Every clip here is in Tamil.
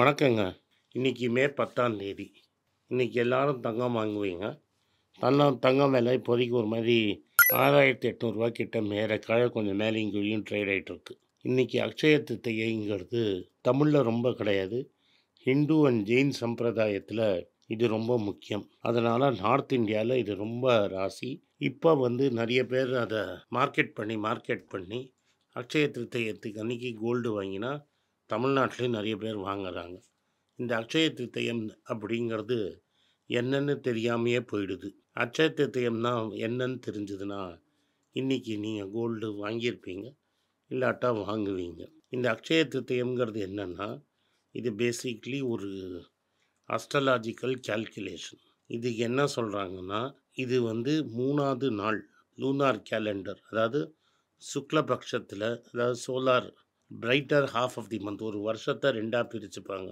வணக்கங்க இன்றைக்கி மே பத்தாம் தேதி இன்றைக்கி எல்லோரும் தங்கம் வாங்குவீங்க தங்கம் தங்கம் விலை இப்போதைக்கு ஒரு மாதிரி ஆறாயிரத்தி எட்நூறுரூவா கிட்ட மேலே கழ கொஞ்சம் மேலேயும் கீழையும் ட்ரேட் ஆகிட்டுருக்கு இன்றைக்கி அக்ஷய தித்தையைங்கிறது தமிழில் ரொம்ப கிடையாது ஹிந்து அண்ட் ஜெயின் சம்பிரதாயத்தில் இது ரொம்ப முக்கியம் அதனால் நார்த் இந்தியாவில் இது ரொம்ப ராசி இப்போ வந்து நிறைய பேர் அதை மார்க்கெட் பண்ணி மார்க்கெட் பண்ணி அக்ஷய திருத்தயத்துக்கு அன்றைக்கி கோல்டு வாங்கினா தமிழ்நாட்டிலையும் நிறைய பேர் வாங்குறாங்க இந்த அக்ஷய திருத்தயம் அப்படிங்கிறது என்னன்னு தெரியாமையே போயிடுது அக்ஷய திருத்தயம்னா என்னன்னு தெரிஞ்சதுன்னா இன்றைக்கி நீங்கள் கோல்டு வாங்கியிருப்பீங்க இல்லாட்டா வாங்குவீங்க இந்த அக்ஷய திருத்தயம்ங்கிறது என்னென்னா இது பேசிக்லி ஒரு அஸ்ட்ரலாஜிக்கல் கேல்குலேஷன் இது என்ன சொல்கிறாங்கன்னா இது வந்து மூணாவது நாள் லூனார் கேலண்டர் அதாவது சுக்லபக்ஷத்தில் அதாவது solar brighter half of the month ஒரு வருஷத்தை ரெண்டாக பிரிச்சுப்பாங்க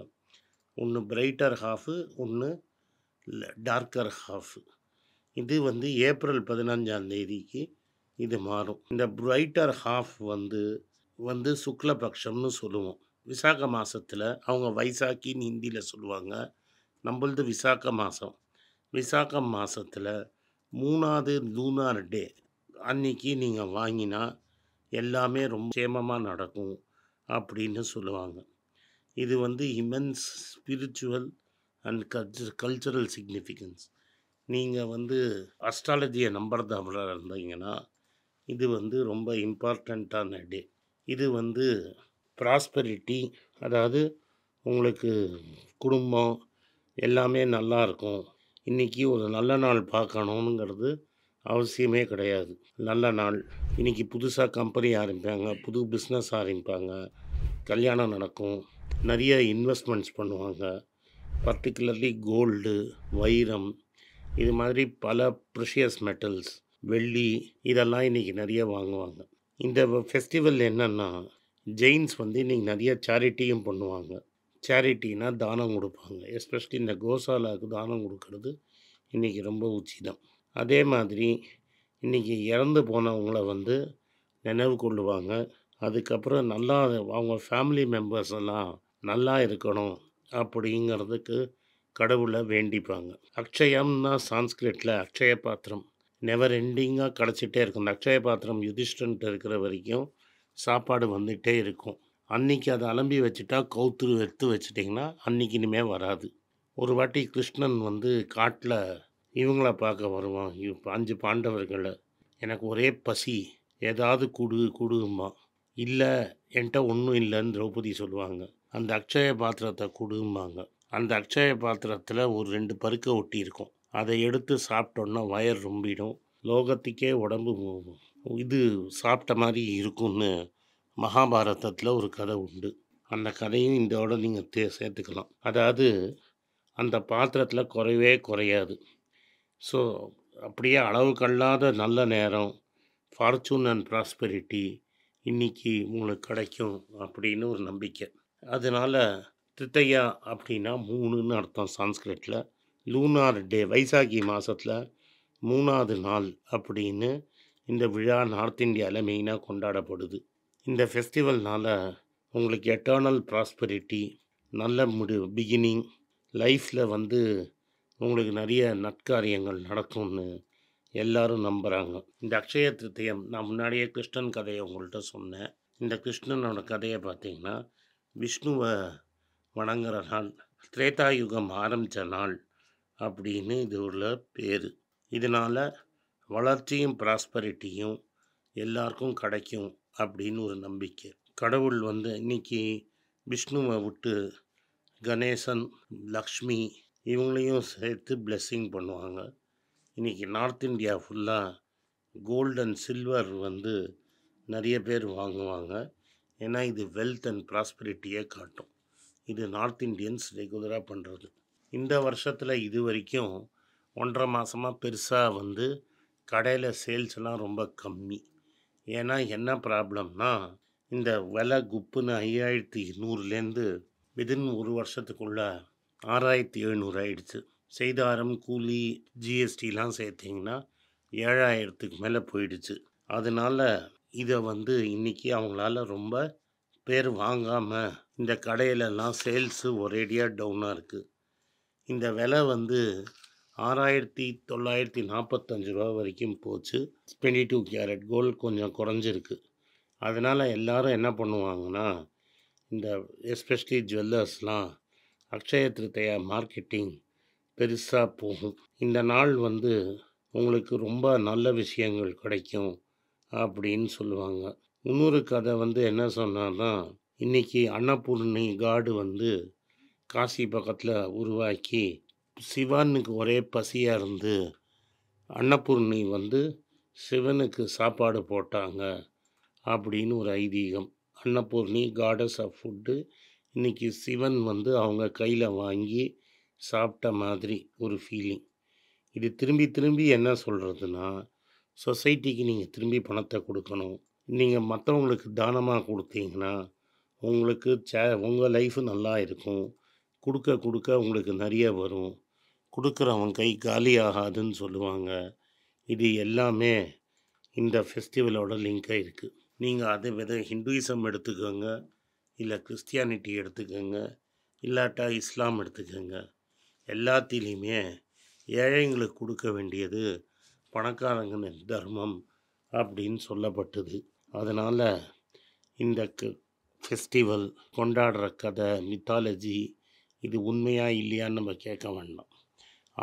ஒன்று பிரைட்டர் ஹாஃபு ஒன்று டார்க்கர் ஹாஃபு இது வந்து ஏப்ரல் பதினஞ்சாம் தேதிக்கு இது மாறும் இந்த பிரைட்டர் ஹாஃப் வந்து வந்து சுக்லபக்ஷம்னு சொல்லுவோம் விசாக மாதத்தில் அவங்க வைசாக்கின்னு ஹிந்தியில் சொல்லுவாங்க நம்மளது விசாக மாதம் விசாக மாதத்தில் மூணாவது லூனார் டே அன்னைக்கு நீங்கள் வாங்கினா எல்லாமே ரொம்ப சேமமாக நடக்கும் அப்படின்னு சொல்லுவாங்க இது வந்து immense spiritual and culture cultural significance நீங்கள் வந்து அஸ்ட்ராலஜியை நம்புறதாக இருந்தீங்கன்னா இது வந்து ரொம்ப இம்பார்ட்டண்ட்டான டே இது வந்து ப்ராஸ்பரிட்டி அதாவது உங்களுக்கு குடும்பம் எல்லாமே நல்லா இருக்கும் இன்றைக்கி ஒரு நல்ல நாள் பார்க்கணுங்கிறது அவசியமே கிடையாது நல்ல நாள் இன்றைக்கி புதுசாக கம்பெனி ஆரம்பிப்பாங்க புது பிஸ்னஸ் ஆரம்பிப்பாங்க கல்யாணம் நடக்கும் நிறைய இன்வெஸ்ட்மெண்ட்ஸ் பண்ணுவாங்க பர்டிகுலர்லி கோல்டு வைரம் இது மாதிரி பல ப்ரிஷியஸ் மெட்டல்ஸ் வெள்ளி இதெல்லாம் இன்றைக்கி நிறைய வாங்குவாங்க இந்த ஃபெஸ்டிவல் என்னென்னா ஜெயின்ஸ் வந்து இன்றைக்கி நிறைய சேரிட்டியும் பண்ணுவாங்க சேரிட்டின்னா தானம் கொடுப்பாங்க எஸ்பெஷலி இந்த கோசாலாவுக்கு தானம் கொடுக்கறது இன்றைக்கி ரொம்ப உச்சிதம் அதே மாதிரி இன்றைக்கி இறந்து போனவங்கள வந்து நினைவு கொள்ளுவாங்க அதுக்கப்புறம் நல்லா அவங்க ஃபேமிலி மெம்பர்ஸ் எல்லாம் நல்லா இருக்கணும் அப்படிங்கிறதுக்கு கடவுளை வேண்டிப்பாங்க அக்ஷயம்னா சான்ஸ்கிரிட்டில் அக்ஷய பாத்திரம் நெவர் எண்டிங்காக கிடச்சிட்டே இருக்கும் இந்த அக்ஷய பாத்திரம் யுதிஷ்டன்ட்டு இருக்கிற வரைக்கும் சாப்பாடு வந்துகிட்டே இருக்கும் அன்னைக்கு அதை அலம்பி வச்சுட்டா கௌத்துரு எடுத்து வச்சுட்டிங்கன்னா அன்னைக்கு இனிமேல் வராது ஒரு வாட்டி கிருஷ்ணன் வந்து காட்டில் இவங்கள பார்க்க வருவான் இவ் அஞ்சு பாண்டவர்களை எனக்கு ஒரே பசி ஏதாவது குடு குடுமா இல்லை என்கிட்ட ஒன்றும் இல்லைன்னு திரௌபதி சொல்லுவாங்க அந்த அக்ஷய பாத்திரத்தை குடும்பாங்க அந்த அக்ஷய பாத்திரத்தில் ஒரு ரெண்டு பருக்க ஒட்டியிருக்கும் அதை எடுத்து சாப்பிட்டோன்னா வயர் ரொம்பிடும் லோகத்துக்கே உடம்பு இது சாப்பிட்ட மாதிரி இருக்கும்னு மகாபாரதத்தில் ஒரு கதை உண்டு அந்த கதையும் இதோட நீங்கள் சேர்த்துக்கலாம் அதாவது அந்த பாத்திரத்தில் குறைவே குறையாது ஸோ அப்படியே அளவு கல்லாத நல்ல நேரம் ஃபார்ச்சூன் அண்ட் ப்ராஸ்பெரிட்டி இன்றைக்கி உங்களுக்கு கிடைக்கும் அப்படின்னு ஒரு நம்பிக்கை அதனால் தித்தையா அப்படின்னா மூணுன்னு அர்த்தம் சான்ஸ்கிரிட்டில் லூனார் டே வைசாகி மாதத்தில் மூணாவது நாள் அப்படின்னு இந்த விழா நார்த் இந்தியாவில் மெயினாக கொண்டாடப்படுது இந்த ஃபெஸ்டிவல்னால் உங்களுக்கு எட்டர்னல் ப்ராஸ்பெரிட்டி நல்ல முடி பிகினிங் லைஃப்பில் வந்து உங்களுக்கு நிறைய நற்காரியங்கள் நடக்கும்னு எல்லாரும் நம்புகிறாங்க இந்த அக்ஷய திருத்தியம் நான் முன்னாடியே கிருஷ்ணன் கதையை உங்கள்கிட்ட சொன்னேன் இந்த கிருஷ்ணனோட கதையை பார்த்தீங்கன்னா விஷ்ணுவை வணங்குற நாள் திரேதாயுகம் யுகம் ஆரம்பித்த நாள் அப்படின்னு இது உள்ள பேர் இதனால் வளர்ச்சியும் ப்ராஸ்பரிட்டியும் எல்லாருக்கும் கிடைக்கும் அப்படின்னு ஒரு நம்பிக்கை கடவுள் வந்து இன்றைக்கி விஷ்ணுவை விட்டு கணேசன் லக்ஷ்மி இவங்களையும் சேர்த்து பிளெஸ்ஸிங் பண்ணுவாங்க இன்றைக்கி நார்த் இந்தியா ஃபுல்லாக கோல்டு அண்ட் சில்வர் வந்து நிறைய பேர் வாங்குவாங்க ஏன்னா இது வெல்த் அண்ட் ப்ராஸ்பரிட்டியை காட்டும் இது நார்த் இந்தியன்ஸ் ரெகுலராக பண்ணுறது இந்த வருஷத்தில் இது வரைக்கும் ஒன்றரை மாதமாக பெருசாக வந்து கடையில் சேல்ஸ்லாம் ரொம்ப கம்மி ஏன்னா என்ன ப்ராப்ளம்னா இந்த விலை குப்புன்னு ஐயாயிரத்தி நூறுலேருந்து விதின் ஒரு வருஷத்துக்குள்ளே ஆறாயிரத்தி எழுநூறு ஆயிடுச்சு செய்தாரம் கூலி ஜிஎஸ்டிலாம் சேர்த்திங்கன்னா ஏழாயிரத்துக்கு மேலே போயிடுச்சு அதனால் இதை வந்து இன்றைக்கி அவங்களால ரொம்ப பேர் வாங்காமல் இந்த கடையிலலாம் சேல்ஸு ஒரேடியாக டவுனாக இருக்குது இந்த விலை வந்து ஆறாயிரத்தி தொள்ளாயிரத்தி நாற்பத்தஞ்சு ரூபா வரைக்கும் போச்சு ட்வெண்ட்டி டூ கேரட் கோல்டு கொஞ்சம் குறைஞ்சிருக்கு அதனால் எல்லோரும் என்ன பண்ணுவாங்கன்னா இந்த எஸ்பெஷலி ஜுவல்லர்ஸ்லாம் அக்ஷய திருத்தையா மார்க்கெட்டிங் பெருசாக போகும் இந்த நாள் வந்து உங்களுக்கு ரொம்ப நல்ல விஷயங்கள் கிடைக்கும் அப்படின்னு சொல்லுவாங்க இன்னொரு கதை வந்து என்ன சொன்னால்தான் இன்றைக்கி அன்னபூர்ணி காடு வந்து காசி பக்கத்தில் உருவாக்கி சிவானுக்கு ஒரே பசியாக இருந்து அன்னபூர்ணி வந்து சிவனுக்கு சாப்பாடு போட்டாங்க அப்படின்னு ஒரு ஐதீகம் அன்னபூர்ணி காடஸ் ஆஃப் ஃபுட்டு இன்றைக்கி சிவன் வந்து அவங்க கையில் வாங்கி சாப்பிட்ட மாதிரி ஒரு ஃபீலிங் இது திரும்பி திரும்பி என்ன சொல்கிறதுனா சொசைட்டிக்கு நீங்கள் திரும்பி பணத்தை கொடுக்கணும் நீங்கள் மற்றவங்களுக்கு தானமாக கொடுத்தீங்கன்னா உங்களுக்கு சே உங்கள் லைஃபு நல்லா இருக்கும் கொடுக்க கொடுக்க உங்களுக்கு நிறைய வரும் கொடுக்குறவங்க கை காலி ஆகாதுன்னு சொல்லுவாங்க இது எல்லாமே இந்த ஃபெஸ்டிவலோட லிங்காக இருக்குது நீங்கள் அதே வித ஹிந்துயிசம் எடுத்துக்கோங்க இல்லை கிறிஸ்டியானிட்டி எடுத்துக்கோங்க இல்லாட்டா இஸ்லாம் எடுத்துக்கோங்க எல்லாத்திலையுமே ஏழைங்களுக்கு கொடுக்க வேண்டியது பணக்காரங்கன தர்மம் அப்படின்னு சொல்லப்பட்டது அதனால் இந்த ஃபெஸ்டிவல் கொண்டாடுற கதை மித்தாலஜி இது உண்மையாக இல்லையான்னு நம்ம கேட்க வேண்டாம்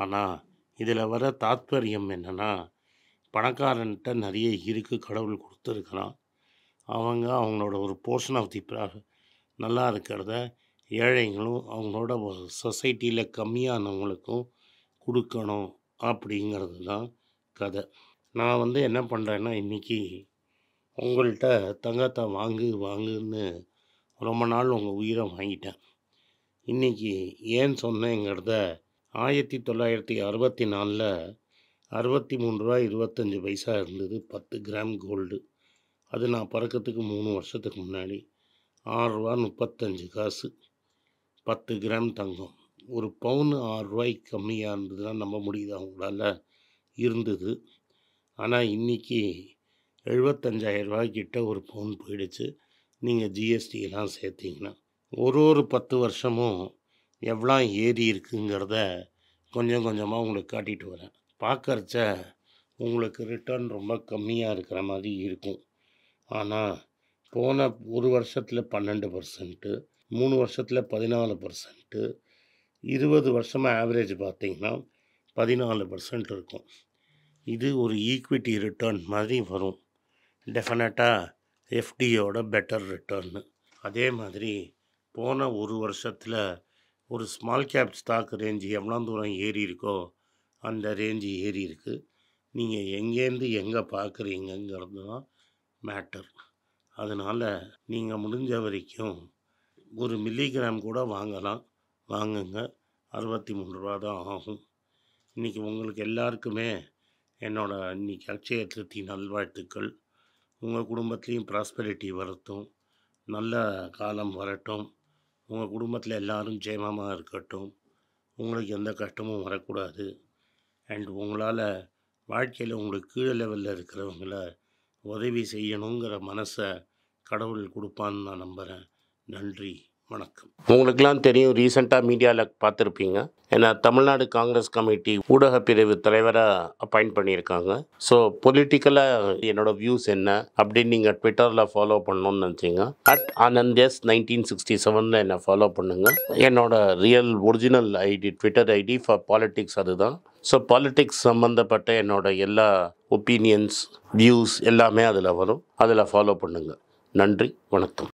ஆனால் இதில் வர தாத்பரியம் என்னென்னா பணக்காரன்கிட்ட நிறைய இருக்குது கடவுள் கொடுத்துருக்கிறான் அவங்க அவங்களோட ஒரு போர்ஷன் ஆஃப் தி ப்ரா நல்லா இருக்கிறத ஏழைங்களும் அவங்களோட சொசைட்டியில் கம்மியானவங்களுக்கும் கொடுக்கணும் அப்படிங்கிறது தான் கதை நான் வந்து என்ன பண்ணுறேன்னா இன்றைக்கி உங்கள்கிட்ட தங்கத்தை வாங்கு வாங்குன்னு ரொம்ப நாள் உங்கள் உயிரை வாங்கிட்டேன் இன்றைக்கி ஏன் சொன்னேங்கிறத ஆயிரத்தி தொள்ளாயிரத்தி அறுபத்தி நாலில் அறுபத்தி மூணு ரூபா இருபத்தஞ்சி பைசா இருந்தது பத்து கிராம் கோல்டு அது நான் பறக்கிறதுக்கு மூணு வருஷத்துக்கு முன்னாடி ஆறுரூவா முப்பத்தஞ்சு காசு பத்து கிராம் தங்கம் ஒரு பவுனு ஆறுரூவாய்க்கு கம்மியாக இருந்ததுன்னா நம்ப முடியுது அவங்களால இருந்தது ஆனால் இன்றைக்கி ரூபாய்க்கிட்ட ஒரு பவுன் போயிடுச்சு நீங்கள் ஜிஎஸ்டியெல்லாம் சேர்த்திங்கன்னா ஒரு ஒரு பத்து வருஷமும் எவ்வளோ ஏறி இருக்குங்கிறத கொஞ்சம் கொஞ்சமாக உங்களுக்கு காட்டிகிட்டு வரேன் பார்க்கறச்ச உங்களுக்கு ரிட்டர்ன் ரொம்ப கம்மியாக இருக்கிற மாதிரி இருக்கும் ஆனால் போன ஒரு வருஷத்தில் பன்னெண்டு பர்சன்ட்டு மூணு வருஷத்தில் பதினாலு பர்சன்ட்டு இருபது வருஷமாக ஆவரேஜ் பார்த்திங்கன்னா பதினாலு பர்சன்ட் இருக்கும் இது ஒரு ஈக்விட்டி ரிட்டர்ன் மாதிரி வரும் டெஃபினட்டாக எஃப்டியோட பெட்டர் ரிட்டர்னு அதே மாதிரி போன ஒரு வருஷத்தில் ஒரு ஸ்மால் கேப் ஸ்டாக் ரேஞ்சு எவ்வளோ தூரம் ஏறி இருக்கோ அந்த ரேஞ்சு ஏறி இருக்குது நீங்கள் எங்கேருந்து எங்கே பார்க்குறீங்கிறது தான் மேட்டர் அதனால் நீங்கள் முடிஞ்ச வரைக்கும் ஒரு மில்லிகிராம் கூட வாங்கலாம் வாங்குங்க அறுபத்தி மூணு ரூபா தான் ஆகும் இன்றைக்கி உங்களுக்கு எல்லாருக்குமே என்னோடய இன்றைக்கி அக்ஷய திருத்தி நல்வாழ்த்துக்கள் உங்கள் குடும்பத்துலேயும் ப்ராஸ்பெரிட்டி வரட்டும் நல்ல காலம் வரட்டும் உங்கள் குடும்பத்தில் எல்லோரும் ஜெயமமாக இருக்கட்டும் உங்களுக்கு எந்த கஷ்டமும் வரக்கூடாது அண்ட் உங்களால் வாழ்க்கையில் உங்களுக்கு கீழே லெவலில் இருக்கிறவங்களை உதவி செய்யணுங்கிற மனசை கடவுள் கொடுப்பான்னு நான் நம்புகிறேன் நன்றி வணக்கம் உங்களுக்கெல்லாம் தெரியும் ரீசெண்டாக மீடியாவில் பார்த்துருப்பீங்க ஏன்னா தமிழ்நாடு காங்கிரஸ் கமிட்டி ஊடக பிரிவு தலைவராக அப்பாயிண்ட் பண்ணியிருக்காங்க ஸோ பொலிட்டிக்கலாக என்னோடய வியூஸ் என்ன அப்படின்னு நீங்கள் ட்விட்டரில் ஃபாலோ பண்ணணும்னு நினச்சிங்க at Anand S nineteen sixty செவனில் என்னை ஃபாலோ பண்ணுங்கள் என்னோடய real original ID Twitter ID for politics அதுதான் ஸோ பாலிட்டிக்ஸ் சம்மந்தப்பட்ட என்னோட எல்லா ஒப்பீனியன்ஸ் வியூஸ் எல்லாமே அதில் வரும் அதில் ஃபாலோ பண்ணுங்கள் நன்றி வணக்கம்